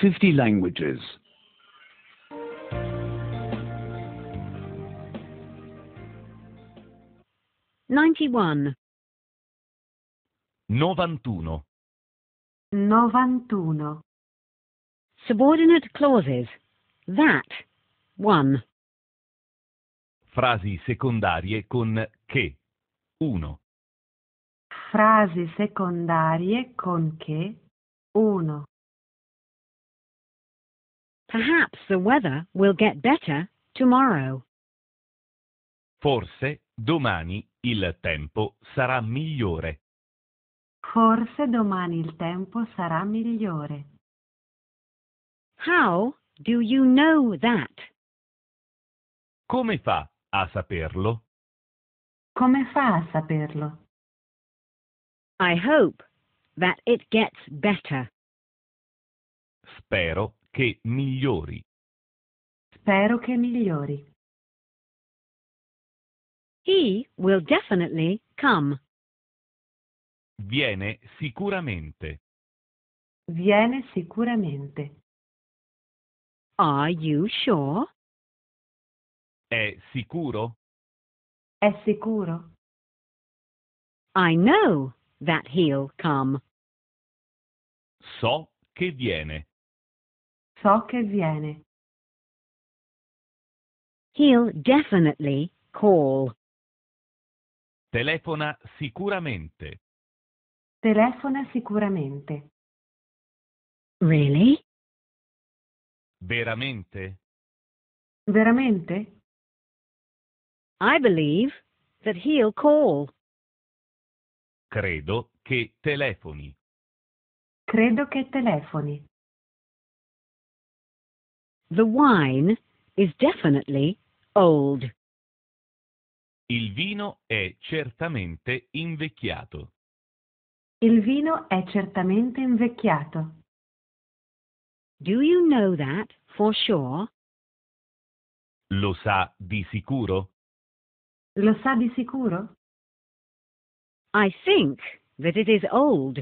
50 languages. Ninety-one. Novantuno. Novantuno. Subordinate clauses. That. One. Frasi secondarie con che. Uno. Frasi secondarie con che. Uno. Perhaps the weather will get better tomorrow. Forse domani il tempo sarà migliore. Forse domani il tempo sarà migliore. How do you know that? Come fa a saperlo? Come fa a saperlo? I hope that it gets better. Spero che migliori. Spero che migliori. He will definitely come. Viene sicuramente. Viene sicuramente. Are you sure? È sicuro? È sicuro. I know that he'll come. So che viene ciò che viene. He'll definitely call. Telefona sicuramente. Telefona sicuramente. Really? Veramente? Veramente? I believe that he'll call. Credo che telefoni. Credo che telefoni. The wine is definitely old. Il vino è certamente invecchiato. Il vino è certamente invecchiato. Do you know that for sure? Lo sa di sicuro? Lo sa di sicuro? I think that it is old.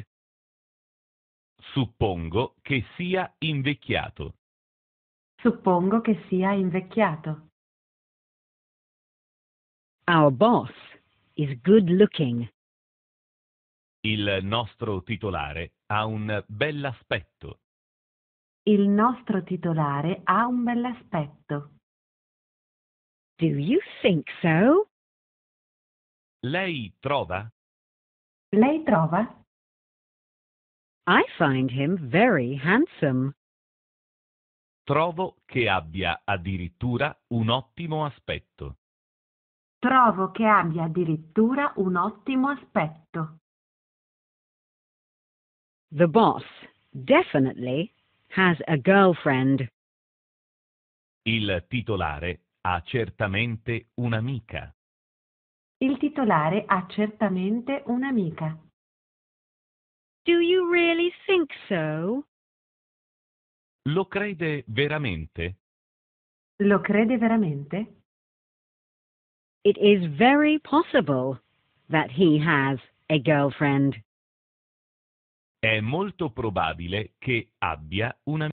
Suppongo che sia invecchiato. Suppongo che sia invecchiato. Our boss is good looking. Il nostro titolare ha un bell'aspetto. Il nostro titolare ha un bell'aspetto. Do you think so? Lei trova? Lei trova? I find him very handsome. Trovo che abbia addirittura un ottimo aspetto. Trovo che abbia addirittura un ottimo aspetto. The boss definitely has a girlfriend. Il titolare ha certamente un'amica. Il titolare ha certamente un'amica. Do you really think so? Lo crede veramente? Lo crede veramente? It is very possible that he has a girlfriend. È molto probabile che abbia una